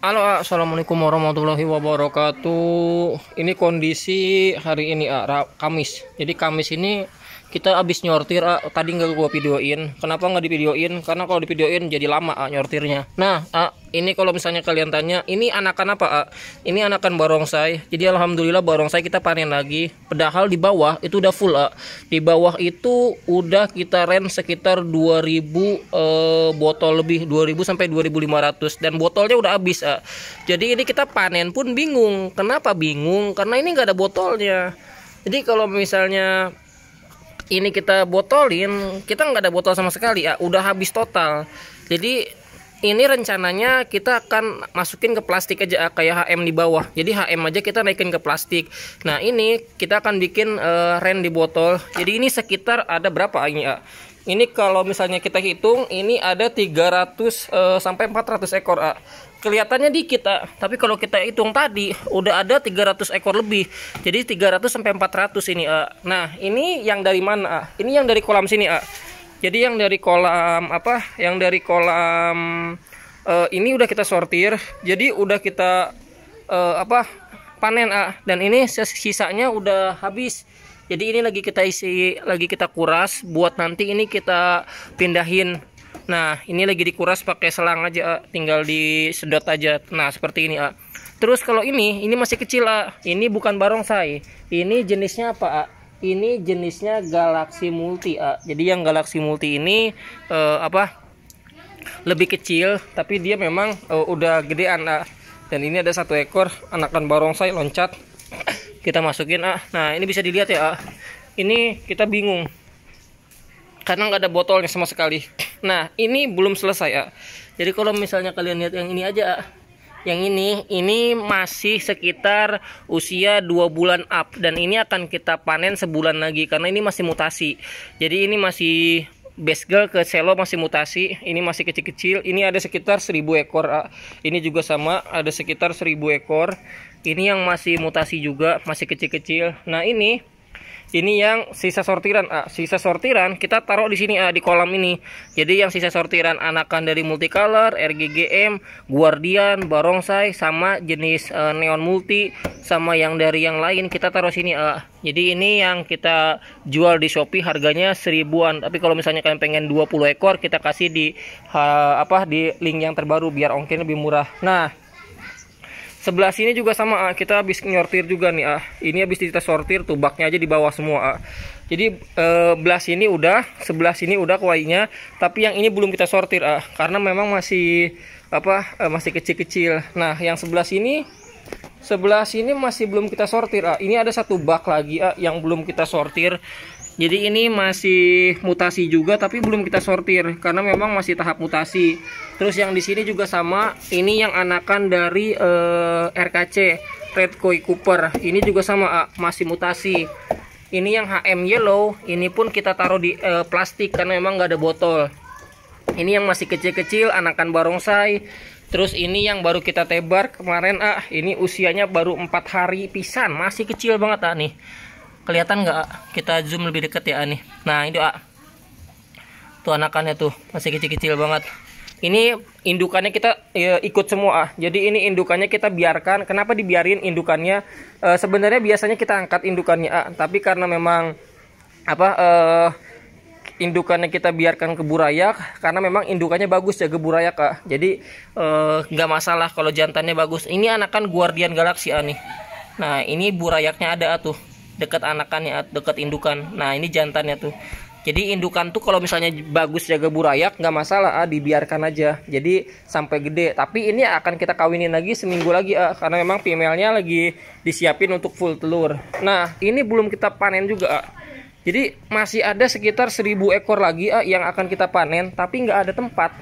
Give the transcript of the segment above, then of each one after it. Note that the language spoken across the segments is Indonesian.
Halo, assalamualaikum warahmatullahi wabarakatuh. Ini kondisi hari ini, ah, Kamis. Jadi Kamis ini kita abis nyortir ah, tadi nggak gua videoin kenapa nggak divideoin karena kalau divideoin jadi lama ah, nyortirnya nah ah, ini kalau misalnya kalian tanya ini anakan apa ah? ini anakan barongsai jadi alhamdulillah barongsai kita panen lagi padahal di bawah itu udah full ah. di bawah itu udah kita rent sekitar 2000 eh, botol lebih 2000 sampai 2500 dan botolnya udah habis ah. jadi ini kita panen pun bingung kenapa bingung karena ini nggak ada botolnya jadi kalau misalnya ini kita botolin kita nggak ada botol sama sekali ya udah habis total jadi ini rencananya kita akan masukin ke plastik aja eh, kayak HM di bawah jadi HM aja kita naikin ke plastik nah ini kita akan bikin uh, eh, rem di botol jadi ini sekitar ada berapa ini ya ini kalau misalnya kita hitung ini ada 300 uh, eh, sampai 400 ekor A. Ya kelihatannya dikit ah. tapi kalau kita hitung tadi udah ada 300 ekor lebih jadi 300 sampai 400 ini ah. nah ini yang dari mana ah? ini yang dari kolam sini ah. jadi yang dari kolam apa yang dari kolam uh, ini udah kita sortir jadi udah kita uh, apa panen ah. dan ini sisanya udah habis jadi ini lagi kita isi lagi kita kuras buat nanti ini kita pindahin Nah, ini lagi dikuras pakai selang aja, A. Eh, tinggal disedot aja. Nah, seperti ini, A. Eh. Terus kalau ini, ini masih kecil, A. Eh. Ini bukan barongsai. Ini jenisnya apa, A? Ini jenisnya galaksi Multi, A. Jadi yang galaksi Multi ini uh, apa? Lebih kecil, tapi dia memang uh, udah gedean, A. Dan ini ada satu ekor anakan barongsai loncat. Kita masukin, A. Nah, ini bisa dilihat ya, A. Ini kita bingung. Karena nggak ada botolnya sama sekali Nah, ini belum selesai, ya. Jadi kalau misalnya kalian lihat yang ini aja, yang ini ini masih sekitar usia 2 bulan up dan ini akan kita panen sebulan lagi karena ini masih mutasi. Jadi ini masih girl ke selo masih mutasi, ini masih kecil-kecil. Ini ada sekitar 1000 ekor. Ini juga sama, ada sekitar 1000 ekor. Ini yang masih mutasi juga, masih kecil-kecil. Nah, ini ini yang sisa sortiran A. Ah, sisa sortiran kita taruh di sini A ah, di kolam ini. Jadi yang sisa sortiran anakan dari multicolor, RGGM, Guardian, Barongsai sama jenis eh, neon multi sama yang dari yang lain kita taruh sini A. Ah. Jadi ini yang kita jual di Shopee harganya seribuan. Tapi kalau misalnya kalian pengen 20 ekor kita kasih di apa di link yang terbaru biar ongkirnya lebih murah. Nah, sebelah sini juga sama ah. kita habis nyortir juga nih ah ini habis kita sortir tuh baknya aja di bawah semua ah. jadi eh, belah sini udah sebelah sini udah kuainya tapi yang ini belum kita sortir ah karena memang masih apa eh, masih kecil-kecil nah yang sebelah sini sebelah sini masih belum kita sortir ah ini ada satu bak lagi ah yang belum kita sortir jadi ini masih mutasi juga tapi belum kita sortir karena memang masih tahap mutasi terus yang di sini juga sama ini yang anakan dari eh, RKC Red Koi Cooper ini juga sama A, masih mutasi ini yang HM Yellow ini pun kita taruh di eh, plastik karena memang nggak ada botol ini yang masih kecil-kecil anakan barongsai terus ini yang baru kita tebar kemarin ah ini usianya baru 4 hari pisan masih kecil banget ah nih kelihatan nggak kita zoom lebih deket ya nih nah ini A tuh anakannya tuh masih kecil-kecil banget ini indukannya kita ya, ikut semua ah. jadi ini indukannya kita biarkan kenapa dibiarin indukannya e, sebenarnya biasanya kita angkat indukannya ah. tapi karena memang apa e, indukannya kita biarkan ke burayak karena memang indukannya bagus ya ke burayak kak jadi e, nggak e, masalah kalau jantannya bagus ini anakan guardian galaksi ani. nah ini burayaknya ada tuh dekat anakannya dekat indukan nah ini jantannya tuh jadi indukan tuh kalau misalnya bagus jaga burayak nggak masalah ah dibiarkan aja jadi sampai gede tapi ini akan kita kawinin lagi seminggu lagi ah, karena memang female-nya lagi disiapin untuk full telur nah ini belum kita panen juga ah. jadi masih ada sekitar 1000 ekor lagi ah, yang akan kita panen tapi nggak ada tempat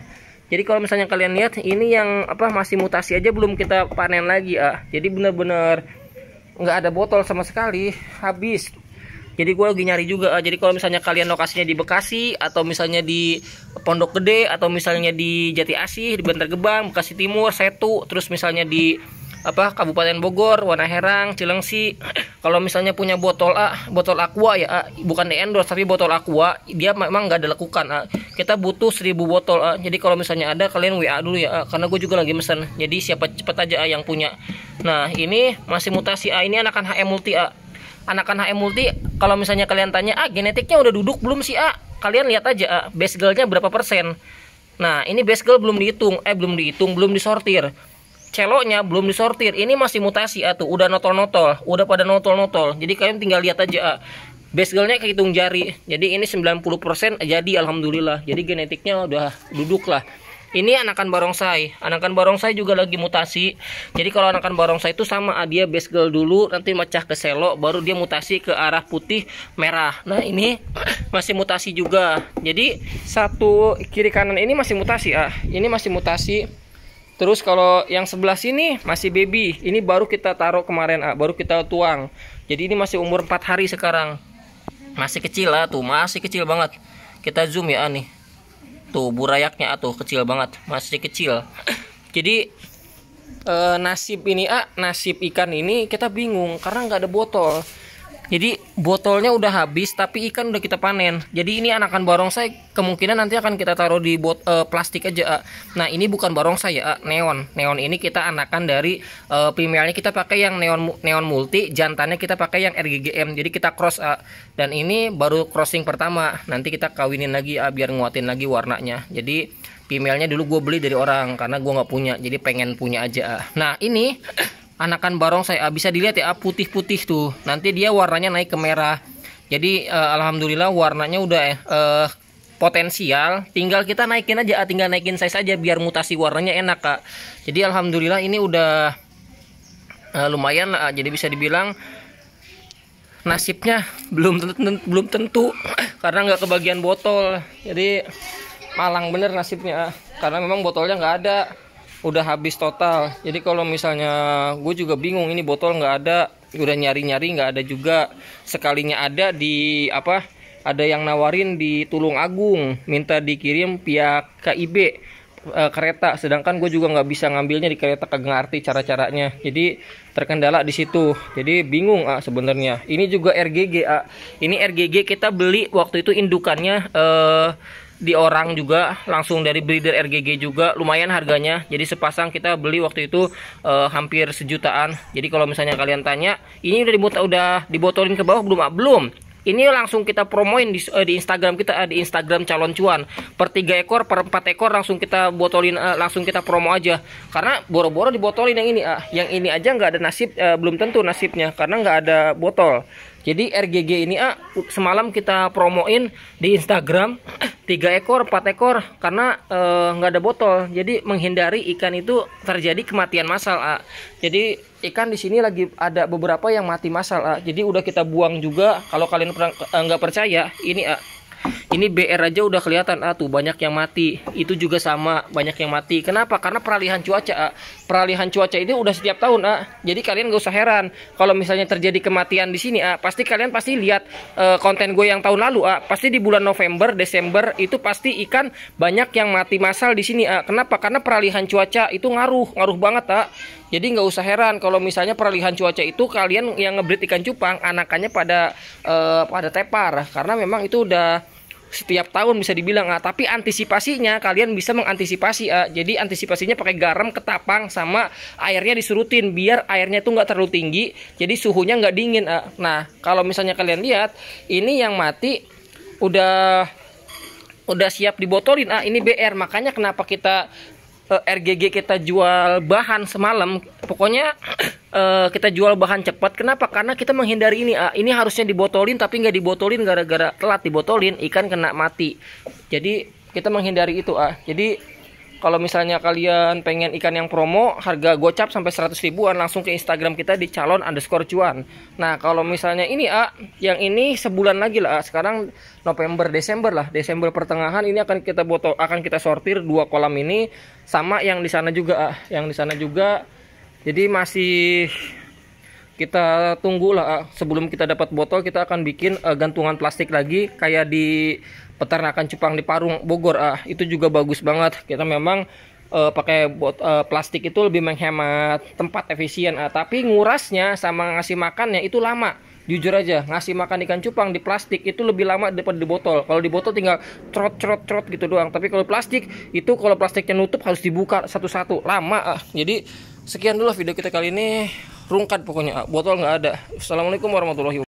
jadi kalau misalnya kalian lihat ini yang apa masih mutasi aja belum kita panen lagi ah jadi bener-bener nggak ada botol sama sekali habis jadi gue lagi nyari juga ah, jadi kalau misalnya kalian lokasinya di Bekasi atau misalnya di Pondok Gede atau misalnya di Jati Asih di Bantar Gebang Bekasi Timur Setu terus misalnya di apa Kabupaten Bogor Wanaherang Cilengsi kalau misalnya punya botol A, botol aqua ya, A, bukan di endorse tapi botol aqua, dia memang nggak ada lakukan. A. Kita butuh 1000 botol A. Jadi kalau misalnya ada kalian WA dulu ya, A, karena gue juga lagi mesen. Jadi siapa cepet aja A yang punya. Nah, ini masih mutasi A ini anakan HM multi A. Anakan HM multi kalau misalnya kalian tanya, "A, ah, genetiknya udah duduk belum sih, A?" Kalian lihat aja A, base girl-nya berapa persen. Nah, ini base girl belum dihitung, eh belum dihitung, belum disortir celoknya belum disortir ini masih mutasi atau ah, udah notol-notol udah pada notol-notol jadi kalian tinggal lihat aja ah. Besgelnya kehitung jari jadi ini 90% jadi alhamdulillah jadi genetiknya udah duduk lah ini anakan barongsai anakan barongsai juga lagi mutasi jadi kalau anakan barongsai itu sama ah, dia besgel dulu nanti mecah ke selok baru dia mutasi ke arah putih merah nah ini masih mutasi juga jadi satu kiri kanan ini masih mutasi ah ini masih mutasi Terus kalau yang sebelah sini masih baby. Ini baru kita taruh kemarin, ah. baru kita tuang. Jadi ini masih umur 4 hari sekarang. Masih kecil lah tuh, masih kecil banget. Kita zoom ya nih. Tuh burayaknya atuh tuh kecil banget, masih kecil. Jadi eh, nasib ini ah, nasib ikan ini kita bingung karena nggak ada botol. Jadi botolnya udah habis tapi ikan udah kita panen. Jadi ini anakan barongsai kemungkinan nanti akan kita taruh di bot uh, plastik aja. Uh. Nah, ini bukan barongsai ya, uh, neon. Neon ini kita anakan dari uh, primernya kita pakai yang neon neon multi, jantannya kita pakai yang RGGM. Jadi kita cross uh. dan ini baru crossing pertama. Nanti kita kawinin lagi uh, biar nguatin lagi warnanya. Jadi female dulu gue beli dari orang karena gue nggak punya. Jadi pengen punya aja. Nah, ini anakan barongsai ah, bisa dilihat ya ah, putih-putih tuh nanti dia warnanya naik ke merah jadi eh, alhamdulillah warnanya udah eh, eh potensial tinggal kita naikin aja ah, tinggal naikin saya saja biar mutasi warnanya enak kak jadi alhamdulillah ini udah eh, lumayan lah jadi bisa dibilang nasibnya belum tentu, belum tentu karena nggak kebagian botol jadi malang bener nasibnya ah. karena memang botolnya nggak ada udah habis total jadi kalau misalnya gue juga bingung ini botol nggak ada udah nyari-nyari nggak ada juga sekalinya ada di apa ada yang nawarin di Tulung Agung minta dikirim pihak KIB e, kereta sedangkan gue juga nggak bisa ngambilnya di kereta kagak ngerti cara-caranya jadi terkendala di situ jadi bingung ah sebenarnya ini juga RGG ah. ini RGG kita beli waktu itu indukannya eh di orang juga langsung dari breeder RGG juga lumayan harganya jadi sepasang kita beli waktu itu e, hampir sejutaan jadi kalau misalnya kalian tanya ini udah dibotol udah dibotolin ke bawah belum belum ini langsung kita promoin di, eh, di Instagram kita eh, di Instagram calon cuan per tiga ekor per empat ekor langsung kita botolin langsung kita promo aja karena boro-boro dibotolin yang ini ah yang ini aja nggak ada nasib belum tentu nasibnya karena nggak ada botol jadi RGG ini ah semalam kita promoin di Instagram tiga ekor, empat ekor karena eh, nggak e, ada botol. Jadi menghindari ikan itu terjadi kematian massal. A. Jadi ikan di sini lagi ada beberapa yang mati massal. A. Jadi udah kita buang juga. Kalau kalian eh, nggak percaya, ini A. Ini BR aja udah kelihatan ah tuh banyak yang mati. Itu juga sama banyak yang mati. Kenapa? Karena peralihan cuaca. Ah. Peralihan cuaca ini udah setiap tahun ah. Jadi kalian gak usah heran kalau misalnya terjadi kematian di sini ah. Pasti kalian pasti lihat eh, konten gue yang tahun lalu ah. Pasti di bulan November, Desember itu pasti ikan banyak yang mati massal di sini ah. Kenapa? Karena peralihan cuaca itu ngaruh, ngaruh banget ah. Jadi nggak usah heran kalau misalnya peralihan cuaca itu kalian yang ngebreed ikan cupang anakannya pada eh, pada tepar karena memang itu udah setiap tahun bisa dibilang ah tapi antisipasinya kalian bisa mengantisipasi ah. jadi antisipasinya pakai garam ketapang sama airnya disurutin biar airnya tuh nggak terlalu tinggi jadi suhunya nggak dingin ah. nah kalau misalnya kalian lihat ini yang mati udah udah siap dibotolin ah ini BR makanya kenapa kita eh, RGG kita jual bahan semalam pokoknya uh, kita jual bahan cepat. Kenapa? Karena kita menghindari ini. Uh, ini harusnya dibotolin tapi nggak dibotolin gara-gara telat dibotolin ikan kena mati. Jadi kita menghindari itu ah. Jadi kalau misalnya kalian pengen ikan yang promo harga gocap sampai 100 ribuan langsung ke Instagram kita di calon underscore cuan nah kalau misalnya ini A ah, yang ini sebulan lagi lah ah. sekarang November Desember lah Desember pertengahan ini akan kita botol akan kita sortir dua kolam ini sama yang di sana juga ah, yang di sana juga jadi masih kita tunggu lah ah. sebelum kita dapat botol kita akan bikin uh, gantungan plastik lagi kayak di peternakan cupang di Parung Bogor ah itu juga bagus banget kita memang uh, pakai bot uh, plastik itu lebih menghemat tempat efisien uh, tapi ngurasnya sama ngasih makannya itu lama jujur aja ngasih makan ikan cupang di plastik itu lebih lama daripada di botol kalau di botol tinggal trot trot trot gitu doang tapi kalau plastik itu kalau plastiknya nutup harus dibuka satu-satu lama uh. jadi Sekian dulu video kita kali ini. Rungkat pokoknya. Botol nggak ada. Assalamualaikum warahmatullahi wabarakatuh.